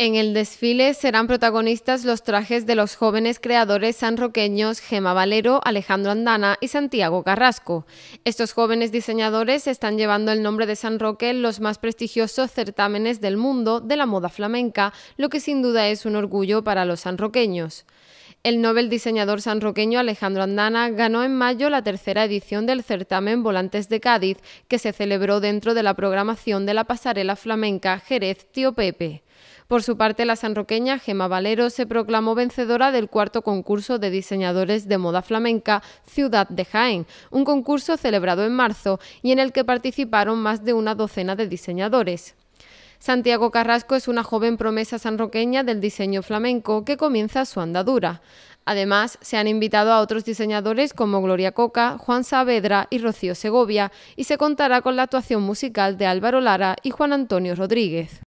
En el desfile serán protagonistas los trajes de los jóvenes creadores sanroqueños Gema Valero, Alejandro Andana y Santiago Carrasco. Estos jóvenes diseñadores están llevando el nombre de San Roque en los más prestigiosos certámenes del mundo de la moda flamenca, lo que sin duda es un orgullo para los sanroqueños. El Nobel diseñador sanroqueño Alejandro Andana ganó en mayo la tercera edición del certamen Volantes de Cádiz, que se celebró dentro de la programación de la pasarela flamenca Jerez Tío Pepe. Por su parte, la sanroqueña Gema Valero se proclamó vencedora del cuarto concurso de diseñadores de moda flamenca Ciudad de Jaén, un concurso celebrado en marzo y en el que participaron más de una docena de diseñadores. Santiago Carrasco es una joven promesa sanroqueña del diseño flamenco que comienza su andadura. Además, se han invitado a otros diseñadores como Gloria Coca, Juan Saavedra y Rocío Segovia, y se contará con la actuación musical de Álvaro Lara y Juan Antonio Rodríguez.